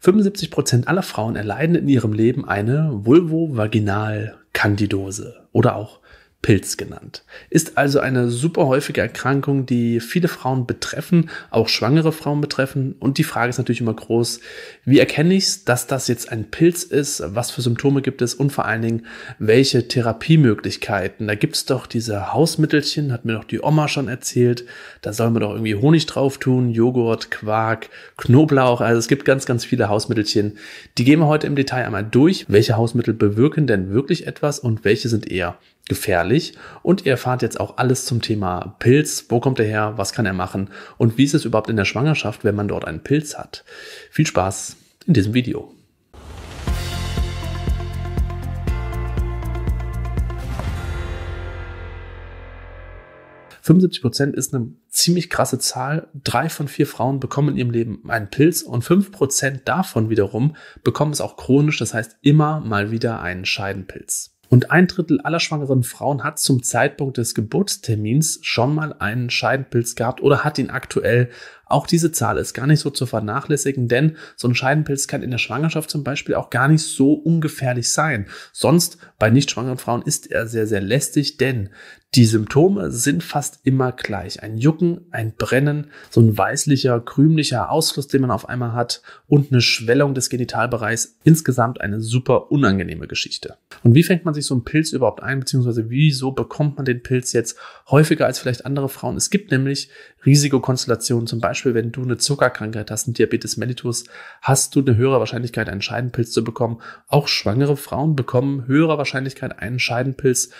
75 aller Frauen erleiden in ihrem Leben eine Vulvovaginalkandidose oder auch Pilz genannt. Ist also eine super häufige Erkrankung, die viele Frauen betreffen, auch schwangere Frauen betreffen. Und die Frage ist natürlich immer groß, wie erkenne ich es, dass das jetzt ein Pilz ist, was für Symptome gibt es und vor allen Dingen, welche Therapiemöglichkeiten. Da gibt es doch diese Hausmittelchen, hat mir doch die Oma schon erzählt. Da soll man doch irgendwie Honig drauf tun, Joghurt, Quark, Knoblauch. Also es gibt ganz, ganz viele Hausmittelchen. Die gehen wir heute im Detail einmal durch. Welche Hausmittel bewirken denn wirklich etwas und welche sind eher gefährlich und ihr erfahrt jetzt auch alles zum Thema Pilz, wo kommt er her, was kann er machen und wie ist es überhaupt in der Schwangerschaft, wenn man dort einen Pilz hat. Viel Spaß in diesem Video. Prozent ist eine ziemlich krasse Zahl. Drei von vier Frauen bekommen in ihrem Leben einen Pilz und fünf Prozent davon wiederum bekommen es auch chronisch, das heißt immer mal wieder einen Scheidenpilz. Und ein Drittel aller schwangeren Frauen hat zum Zeitpunkt des Geburtstermins schon mal einen Scheidenpilz gehabt oder hat ihn aktuell auch diese Zahl ist gar nicht so zu vernachlässigen, denn so ein Scheidenpilz kann in der Schwangerschaft zum Beispiel auch gar nicht so ungefährlich sein. Sonst bei nicht schwangeren Frauen ist er sehr, sehr lästig, denn die Symptome sind fast immer gleich. Ein Jucken, ein Brennen, so ein weißlicher, krümlicher Ausfluss, den man auf einmal hat und eine Schwellung des Genitalbereichs. Insgesamt eine super unangenehme Geschichte. Und wie fängt man sich so einen Pilz überhaupt ein, beziehungsweise wieso bekommt man den Pilz jetzt häufiger als vielleicht andere Frauen? Es gibt nämlich Risikokonstellationen, zum Beispiel Beispiel, wenn du eine Zuckerkrankheit hast, einen Diabetes mellitus, hast du eine höhere Wahrscheinlichkeit, einen Scheidenpilz zu bekommen. Auch schwangere Frauen bekommen höhere Wahrscheinlichkeit, einen Scheidenpilz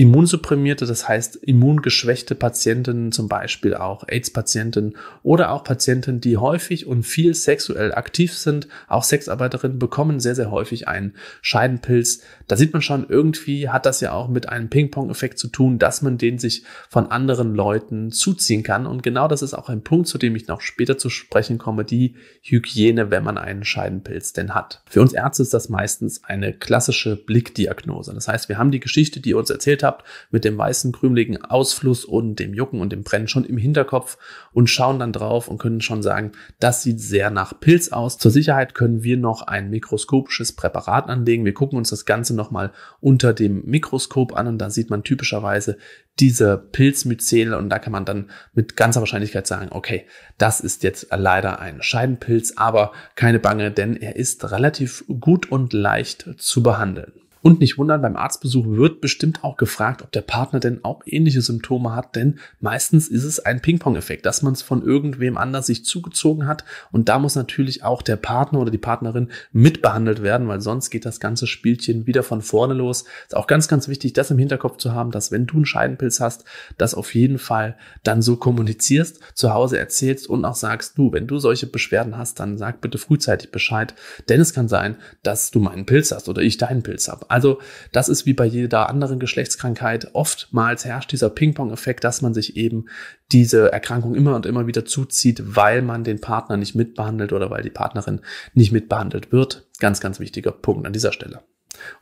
Immunsupprimierte, das heißt immungeschwächte Patienten, zum Beispiel auch AIDS-Patienten oder auch Patienten, die häufig und viel sexuell aktiv sind, auch Sexarbeiterinnen bekommen sehr, sehr häufig einen Scheidenpilz. Da sieht man schon, irgendwie hat das ja auch mit einem Ping-Pong-Effekt zu tun, dass man den sich von anderen Leuten zuziehen kann. Und genau das ist auch ein Punkt, zu dem ich noch später zu sprechen komme, die Hygiene, wenn man einen Scheidenpilz denn hat. Für uns Ärzte ist das meistens eine klassische Blickdiagnose. Das heißt, wir haben die Geschichte, die ihr uns erzählt habt, habt, mit dem weißen krümeligen Ausfluss und dem Jucken und dem Brennen schon im Hinterkopf und schauen dann drauf und können schon sagen, das sieht sehr nach Pilz aus. Zur Sicherheit können wir noch ein mikroskopisches Präparat anlegen. Wir gucken uns das Ganze nochmal unter dem Mikroskop an und da sieht man typischerweise diese Pilzmyzel und da kann man dann mit ganzer Wahrscheinlichkeit sagen, okay, das ist jetzt leider ein Scheidenpilz, aber keine Bange, denn er ist relativ gut und leicht zu behandeln. Und nicht wundern, beim Arztbesuch wird bestimmt auch gefragt, ob der Partner denn auch ähnliche Symptome hat, denn meistens ist es ein Ping-Pong-Effekt, dass man es von irgendwem anders sich zugezogen hat. Und da muss natürlich auch der Partner oder die Partnerin mitbehandelt werden, weil sonst geht das ganze Spielchen wieder von vorne los. Ist auch ganz, ganz wichtig, das im Hinterkopf zu haben, dass wenn du einen Scheidenpilz hast, das auf jeden Fall dann so kommunizierst, zu Hause erzählst und auch sagst, du, wenn du solche Beschwerden hast, dann sag bitte frühzeitig Bescheid, denn es kann sein, dass du meinen Pilz hast oder ich deinen Pilz habe. Also das ist wie bei jeder anderen Geschlechtskrankheit. Oftmals herrscht dieser Ping-Pong-Effekt, dass man sich eben diese Erkrankung immer und immer wieder zuzieht, weil man den Partner nicht mitbehandelt oder weil die Partnerin nicht mitbehandelt wird. Ganz, ganz wichtiger Punkt an dieser Stelle.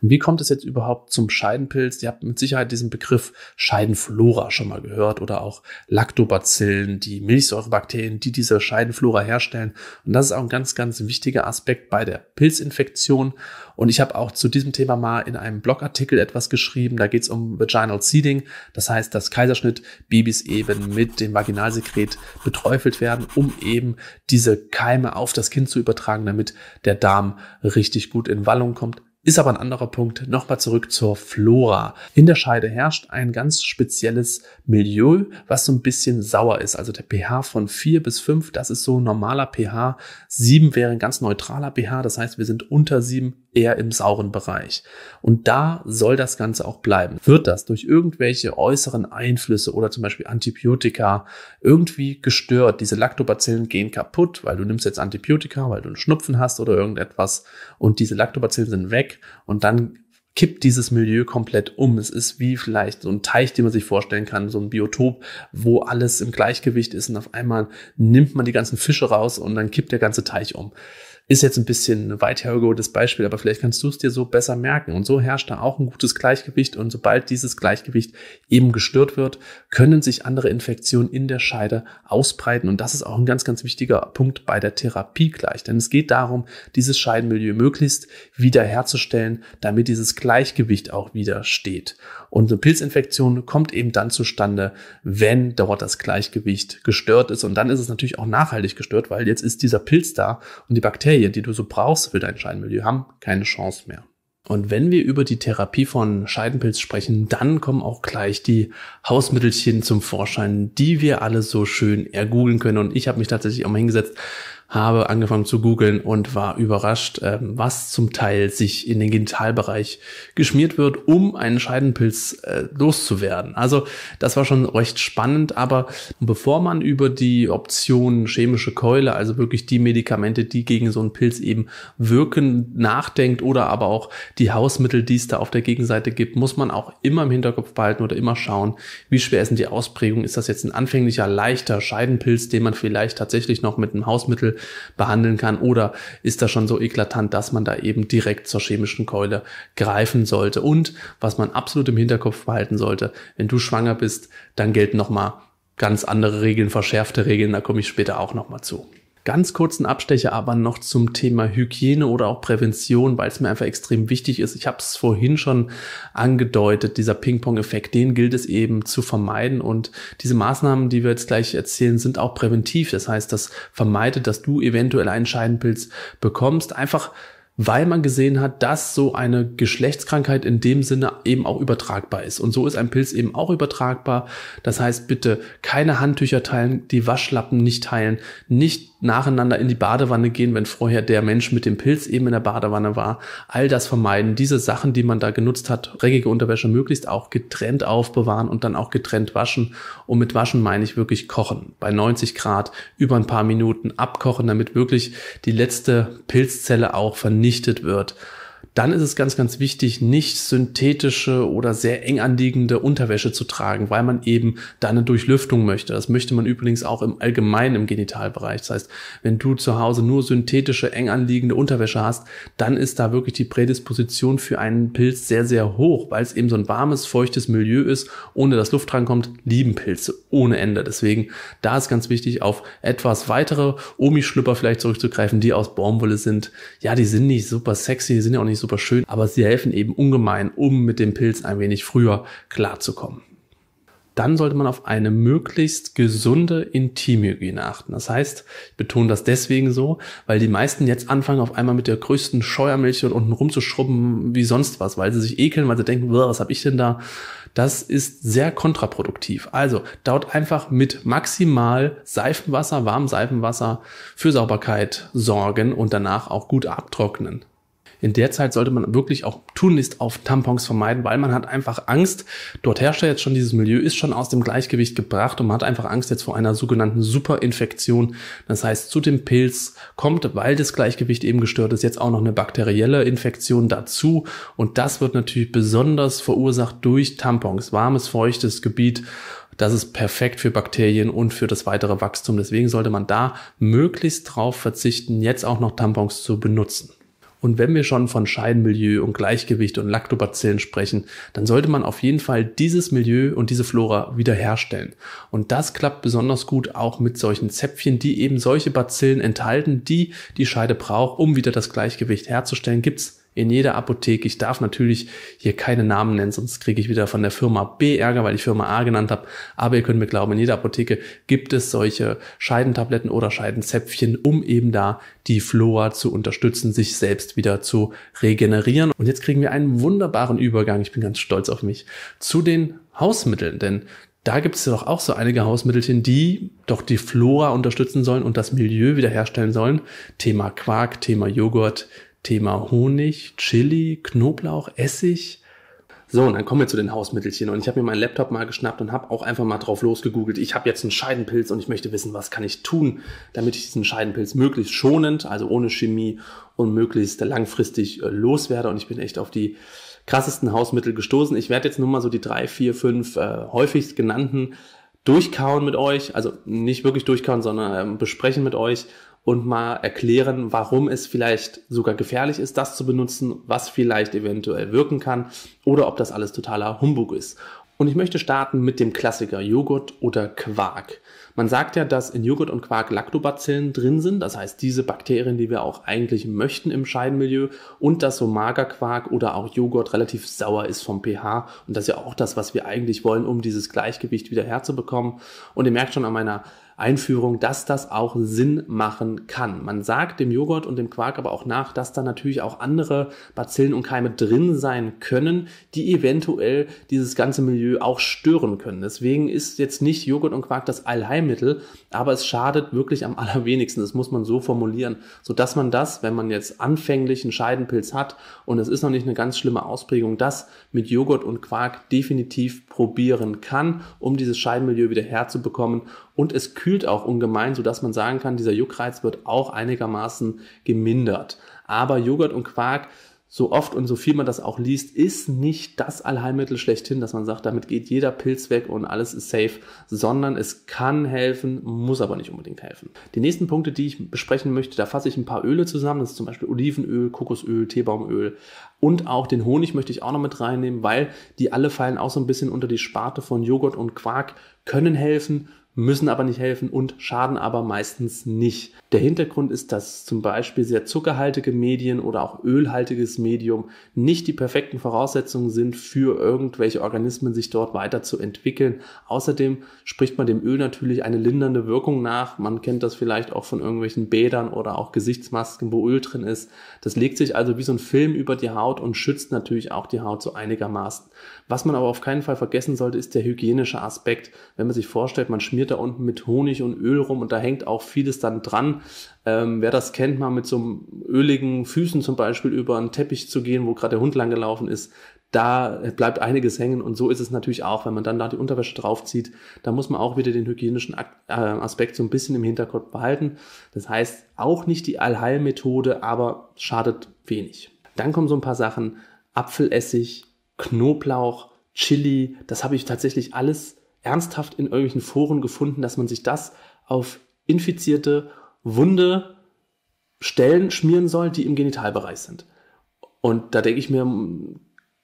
Und wie kommt es jetzt überhaupt zum Scheidenpilz? Ihr habt mit Sicherheit diesen Begriff Scheidenflora schon mal gehört oder auch Lactobacillen, die Milchsäurebakterien, die diese Scheidenflora herstellen. Und das ist auch ein ganz, ganz wichtiger Aspekt bei der Pilzinfektion. Und ich habe auch zu diesem Thema mal in einem Blogartikel etwas geschrieben. Da geht es um Vaginal Seeding. Das heißt, dass Kaiserschnittbabys eben mit dem Vaginalsekret beträufelt werden, um eben diese Keime auf das Kind zu übertragen, damit der Darm richtig gut in Wallung kommt. Ist aber ein anderer Punkt. Nochmal zurück zur Flora. In der Scheide herrscht ein ganz spezielles Milieu, was so ein bisschen sauer ist. Also der pH von 4 bis 5, das ist so normaler pH. 7 wäre ein ganz neutraler pH, das heißt, wir sind unter 7 eher im sauren Bereich. Und da soll das Ganze auch bleiben. Wird das durch irgendwelche äußeren Einflüsse oder zum Beispiel Antibiotika irgendwie gestört? Diese Lactobacillen gehen kaputt, weil du nimmst jetzt Antibiotika, weil du einen Schnupfen hast oder irgendetwas und diese Lactobacillen sind weg und dann kippt dieses Milieu komplett um. Es ist wie vielleicht so ein Teich, den man sich vorstellen kann, so ein Biotop, wo alles im Gleichgewicht ist und auf einmal nimmt man die ganzen Fische raus und dann kippt der ganze Teich um. Ist jetzt ein bisschen ein weit hergeholtes Beispiel, aber vielleicht kannst du es dir so besser merken. Und so herrscht da auch ein gutes Gleichgewicht. Und sobald dieses Gleichgewicht eben gestört wird, können sich andere Infektionen in der Scheide ausbreiten. Und das ist auch ein ganz, ganz wichtiger Punkt bei der Therapie gleich. Denn es geht darum, dieses Scheidenmilieu möglichst wiederherzustellen, damit dieses Gleichgewicht auch wieder steht. Und eine Pilzinfektion kommt eben dann zustande, wenn dort das Gleichgewicht gestört ist. Und dann ist es natürlich auch nachhaltig gestört, weil jetzt ist dieser Pilz da und die Bakterien Bakterien, die du so brauchst für dein Scheidenmilieu, haben keine Chance mehr. Und wenn wir über die Therapie von Scheidenpilz sprechen, dann kommen auch gleich die Hausmittelchen zum Vorschein, die wir alle so schön ergoogeln können. Und ich habe mich tatsächlich auch mal hingesetzt, habe angefangen zu googeln und war überrascht, ähm, was zum Teil sich in den Genitalbereich geschmiert wird, um einen Scheidenpilz äh, loszuwerden. Also das war schon recht spannend, aber bevor man über die Option chemische Keule, also wirklich die Medikamente, die gegen so einen Pilz eben wirken, nachdenkt oder aber auch die Hausmittel, die es da auf der Gegenseite gibt, muss man auch immer im Hinterkopf behalten oder immer schauen, wie schwer ist denn die Ausprägung? Ist das jetzt ein anfänglicher, leichter Scheidenpilz, den man vielleicht tatsächlich noch mit einem Hausmittel behandeln kann? Oder ist das schon so eklatant, dass man da eben direkt zur chemischen Keule greifen sollte? Und was man absolut im Hinterkopf behalten sollte, wenn du schwanger bist, dann gelten nochmal ganz andere Regeln, verschärfte Regeln, da komme ich später auch nochmal zu ganz kurzen Abstecher aber noch zum Thema Hygiene oder auch Prävention, weil es mir einfach extrem wichtig ist. Ich habe es vorhin schon angedeutet, dieser Ping-Pong-Effekt, den gilt es eben zu vermeiden. Und diese Maßnahmen, die wir jetzt gleich erzählen, sind auch präventiv. Das heißt, das vermeidet, dass du eventuell einen Scheidenpilz bekommst. Einfach weil man gesehen hat, dass so eine Geschlechtskrankheit in dem Sinne eben auch übertragbar ist. Und so ist ein Pilz eben auch übertragbar. Das heißt, bitte keine Handtücher teilen, die Waschlappen nicht teilen, nicht nacheinander in die Badewanne gehen, wenn vorher der Mensch mit dem Pilz eben in der Badewanne war. All das vermeiden. Diese Sachen, die man da genutzt hat, reckige Unterwäsche möglichst auch getrennt aufbewahren und dann auch getrennt waschen. Und mit waschen meine ich wirklich kochen. Bei 90 Grad über ein paar Minuten abkochen, damit wirklich die letzte Pilzzelle auch vernichtet vernichtet wird dann ist es ganz, ganz wichtig, nicht synthetische oder sehr eng anliegende Unterwäsche zu tragen, weil man eben da eine Durchlüftung möchte. Das möchte man übrigens auch im Allgemeinen im Genitalbereich. Das heißt, wenn du zu Hause nur synthetische, eng anliegende Unterwäsche hast, dann ist da wirklich die Prädisposition für einen Pilz sehr, sehr hoch, weil es eben so ein warmes, feuchtes Milieu ist, ohne dass Luft drankommt, lieben Pilze ohne Ende. Deswegen, da ist ganz wichtig, auf etwas weitere Omi-Schlüpper vielleicht zurückzugreifen, die aus Baumwolle sind. Ja, die sind nicht super sexy, die sind ja auch nicht nicht super schön, aber sie helfen eben ungemein, um mit dem Pilz ein wenig früher klarzukommen dann sollte man auf eine möglichst gesunde Intimhygiene achten. Das heißt, ich betone das deswegen so, weil die meisten jetzt anfangen, auf einmal mit der größten Scheuermilch und unten rumzuschrubben wie sonst was, weil sie sich ekeln, weil sie denken, was habe ich denn da? Das ist sehr kontraproduktiv. Also dauert einfach mit maximal Seifenwasser, warmem Seifenwasser für Sauberkeit sorgen und danach auch gut abtrocknen in der Zeit sollte man wirklich auch tunlichst auf Tampons vermeiden, weil man hat einfach Angst. Dort herrscht ja jetzt schon dieses Milieu, ist schon aus dem Gleichgewicht gebracht und man hat einfach Angst jetzt vor einer sogenannten Superinfektion. Das heißt, zu dem Pilz kommt, weil das Gleichgewicht eben gestört ist, jetzt auch noch eine bakterielle Infektion dazu. Und das wird natürlich besonders verursacht durch Tampons. Warmes, feuchtes Gebiet. Das ist perfekt für Bakterien und für das weitere Wachstum. Deswegen sollte man da möglichst drauf verzichten, jetzt auch noch Tampons zu benutzen. Und wenn wir schon von Scheidenmilieu und Gleichgewicht und Lactobacillen sprechen, dann sollte man auf jeden Fall dieses Milieu und diese Flora wiederherstellen. Und das klappt besonders gut auch mit solchen Zäpfchen, die eben solche Bazillen enthalten, die die Scheide braucht, um wieder das Gleichgewicht herzustellen. Gibt's in jeder Apotheke. Ich darf natürlich hier keine Namen nennen, sonst kriege ich wieder von der Firma B Ärger, weil ich Firma A genannt habe. Aber ihr könnt mir glauben, in jeder Apotheke gibt es solche Scheidentabletten oder Scheidenzäpfchen, um eben da die Flora zu unterstützen, sich selbst wieder zu regenerieren. Und jetzt kriegen wir einen wunderbaren Übergang. Ich bin ganz stolz auf mich zu den Hausmitteln, denn da gibt es ja doch auch so einige Hausmittelchen, die doch die Flora unterstützen sollen und das Milieu wiederherstellen sollen. Thema Quark, Thema Joghurt, Thema Honig, Chili, Knoblauch, Essig. So, und dann kommen wir zu den Hausmittelchen. Und ich habe mir meinen Laptop mal geschnappt und habe auch einfach mal drauf losgegoogelt. Ich habe jetzt einen Scheidenpilz und ich möchte wissen, was kann ich tun, damit ich diesen Scheidenpilz möglichst schonend, also ohne Chemie und möglichst langfristig äh, loswerde. Und ich bin echt auf die krassesten Hausmittel gestoßen. Ich werde jetzt nur mal so die drei, vier, fünf äh, häufigst genannten durchkauen mit euch, also nicht wirklich durchkauen, sondern ähm, besprechen mit euch und mal erklären, warum es vielleicht sogar gefährlich ist, das zu benutzen, was vielleicht eventuell wirken kann oder ob das alles totaler Humbug ist. Und ich möchte starten mit dem Klassiker Joghurt oder Quark. Man sagt ja, dass in Joghurt und Quark Lactobacillen drin sind, das heißt diese Bakterien, die wir auch eigentlich möchten im Scheidenmilieu und dass so Magerquark oder auch Joghurt relativ sauer ist vom pH und das ist ja auch das, was wir eigentlich wollen, um dieses Gleichgewicht wieder herzubekommen. Und ihr merkt schon an meiner Einführung, dass das auch Sinn machen kann. Man sagt dem Joghurt und dem Quark aber auch nach, dass da natürlich auch andere Bazillen und Keime drin sein können, die eventuell dieses ganze Milieu auch stören können. Deswegen ist jetzt nicht Joghurt und Quark das Allheilmittel, aber es schadet wirklich am allerwenigsten. Das muss man so formulieren, so dass man das, wenn man jetzt anfänglich einen Scheidenpilz hat und es ist noch nicht eine ganz schlimme Ausprägung, das mit Joghurt und Quark definitiv probieren kann, um dieses Scheidenmilieu wieder herzubekommen und es kühlt auch ungemein, sodass man sagen kann, dieser Juckreiz wird auch einigermaßen gemindert. Aber Joghurt und Quark, so oft und so viel man das auch liest, ist nicht das Allheilmittel schlechthin, dass man sagt, damit geht jeder Pilz weg und alles ist safe, sondern es kann helfen, muss aber nicht unbedingt helfen. Die nächsten Punkte, die ich besprechen möchte, da fasse ich ein paar Öle zusammen. Das ist zum Beispiel Olivenöl, Kokosöl, Teebaumöl und auch den Honig möchte ich auch noch mit reinnehmen, weil die alle fallen auch so ein bisschen unter die Sparte von Joghurt und Quark, können helfen, müssen aber nicht helfen und schaden aber meistens nicht. Der Hintergrund ist, dass zum Beispiel sehr zuckerhaltige Medien oder auch ölhaltiges Medium nicht die perfekten Voraussetzungen sind für irgendwelche Organismen, sich dort weiterzuentwickeln. Außerdem spricht man dem Öl natürlich eine lindernde Wirkung nach. Man kennt das vielleicht auch von irgendwelchen Bädern oder auch Gesichtsmasken, wo Öl drin ist. Das legt sich also wie so ein Film über die Haut und schützt natürlich auch die Haut so einigermaßen. Was man aber auf keinen Fall vergessen sollte, ist der hygienische Aspekt. Wenn man sich vorstellt, man schmiert schmiert da unten mit Honig und Öl rum und da hängt auch vieles dann dran. Ähm, wer das kennt, mal mit so öligen Füßen zum Beispiel über einen Teppich zu gehen, wo gerade der Hund langgelaufen ist, da bleibt einiges hängen und so ist es natürlich auch, wenn man dann da die Unterwäsche draufzieht, da muss man auch wieder den hygienischen äh, Aspekt so ein bisschen im Hinterkopf behalten. Das heißt, auch nicht die Allheilmethode, aber schadet wenig. Dann kommen so ein paar Sachen, Apfelessig, Knoblauch, Chili, das habe ich tatsächlich alles ernsthaft in irgendwelchen Foren gefunden, dass man sich das auf infizierte Wunde Stellen schmieren soll, die im Genitalbereich sind. Und da denke ich mir,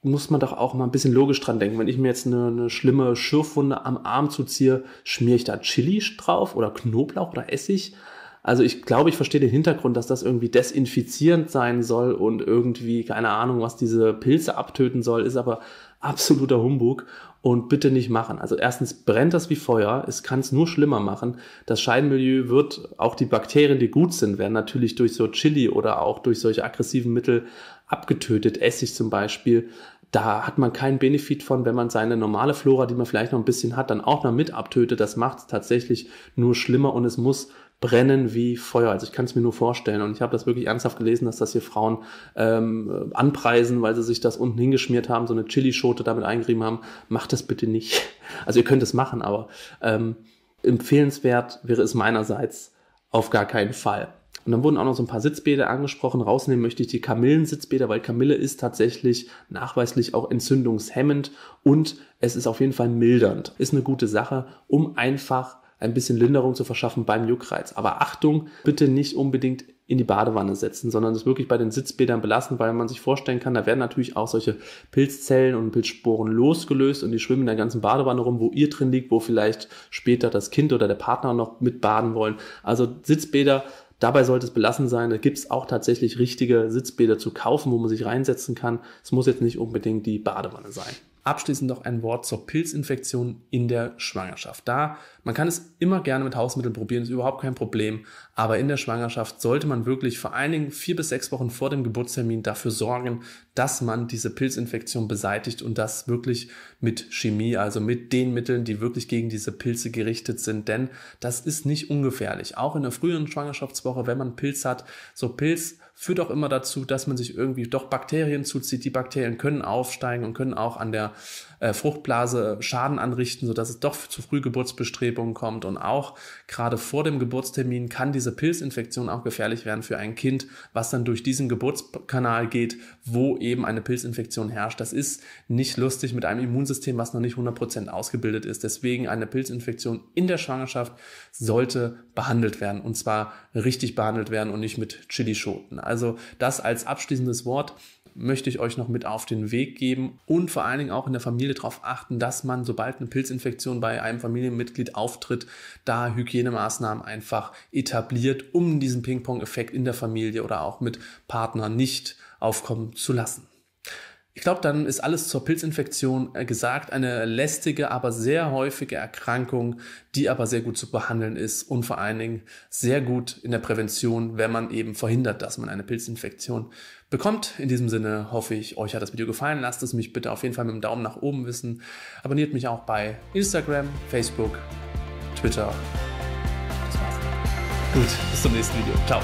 muss man doch auch mal ein bisschen logisch dran denken. Wenn ich mir jetzt eine, eine schlimme Schürfwunde am Arm zuziehe, schmiere ich da Chili drauf oder Knoblauch oder Essig? Also ich glaube, ich verstehe den Hintergrund, dass das irgendwie desinfizierend sein soll und irgendwie, keine Ahnung, was diese Pilze abtöten soll, ist aber absoluter Humbug und bitte nicht machen. Also erstens brennt das wie Feuer, es kann es nur schlimmer machen. Das Scheinmilieu wird, auch die Bakterien, die gut sind, werden natürlich durch so Chili oder auch durch solche aggressiven Mittel abgetötet, Essig zum Beispiel. Da hat man keinen Benefit von, wenn man seine normale Flora, die man vielleicht noch ein bisschen hat, dann auch noch mit abtötet. Das macht es tatsächlich nur schlimmer und es muss brennen wie Feuer. Also ich kann es mir nur vorstellen. Und ich habe das wirklich ernsthaft gelesen, dass das hier Frauen ähm, anpreisen, weil sie sich das unten hingeschmiert haben, so eine Chilischote damit eingerieben haben. Macht das bitte nicht. Also ihr könnt es machen, aber ähm, empfehlenswert wäre es meinerseits auf gar keinen Fall. Und dann wurden auch noch so ein paar Sitzbäder angesprochen. Rausnehmen möchte ich die Kamillensitzbäder, weil Kamille ist tatsächlich nachweislich auch entzündungshemmend und es ist auf jeden Fall mildernd. Ist eine gute Sache, um einfach ein bisschen Linderung zu verschaffen beim Juckreiz. Aber Achtung, bitte nicht unbedingt in die Badewanne setzen, sondern es wirklich bei den Sitzbädern belassen, weil man sich vorstellen kann, da werden natürlich auch solche Pilzzellen und Pilzsporen losgelöst und die schwimmen in der ganzen Badewanne rum, wo ihr drin liegt, wo vielleicht später das Kind oder der Partner noch mit baden wollen. Also Sitzbäder Dabei sollte es belassen sein. Da gibt es auch tatsächlich richtige Sitzbäder zu kaufen, wo man sich reinsetzen kann. Es muss jetzt nicht unbedingt die Badewanne sein. Abschließend noch ein Wort zur Pilzinfektion in der Schwangerschaft. Da, man kann es immer gerne mit Hausmitteln probieren, ist überhaupt kein Problem, aber in der Schwangerschaft sollte man wirklich vor allen Dingen vier bis sechs Wochen vor dem Geburtstermin dafür sorgen, dass man diese Pilzinfektion beseitigt und das wirklich mit Chemie, also mit den Mitteln, die wirklich gegen diese Pilze gerichtet sind, denn das ist nicht ungefährlich. Auch in der frühen Schwangerschaftswoche, wenn man Pilz hat, so Pilz führt auch immer dazu, dass man sich irgendwie doch Bakterien zuzieht. Die Bakterien können aufsteigen und können auch an der äh, Fruchtblase Schaden anrichten, sodass es doch zu Frühgeburtsbestrebungen kommt. Und auch gerade vor dem Geburtstermin kann diese Pilzinfektion auch gefährlich werden für ein Kind, was dann durch diesen Geburtskanal geht, wo eben eine Pilzinfektion herrscht. Das ist nicht lustig mit einem Immunsystem, was noch nicht 100% ausgebildet ist. Deswegen eine Pilzinfektion in der Schwangerschaft sollte behandelt werden und zwar richtig behandelt werden und nicht mit Chilischoten. Also das als abschließendes Wort möchte ich euch noch mit auf den Weg geben und vor allen Dingen auch in der Familie darauf achten, dass man, sobald eine Pilzinfektion bei einem Familienmitglied auftritt, da Hygienemaßnahmen einfach etabliert, um diesen Ping-Pong-Effekt in der Familie oder auch mit Partnern nicht aufkommen zu lassen. Ich glaube, dann ist alles zur Pilzinfektion äh, gesagt. Eine lästige, aber sehr häufige Erkrankung, die aber sehr gut zu behandeln ist und vor allen Dingen sehr gut in der Prävention, wenn man eben verhindert, dass man eine Pilzinfektion bekommt. In diesem Sinne hoffe ich, euch hat das Video gefallen. Lasst es mich bitte auf jeden Fall mit dem Daumen nach oben wissen. Abonniert mich auch bei Instagram, Facebook, Twitter. Das war's. Gut, bis zum nächsten Video. Ciao.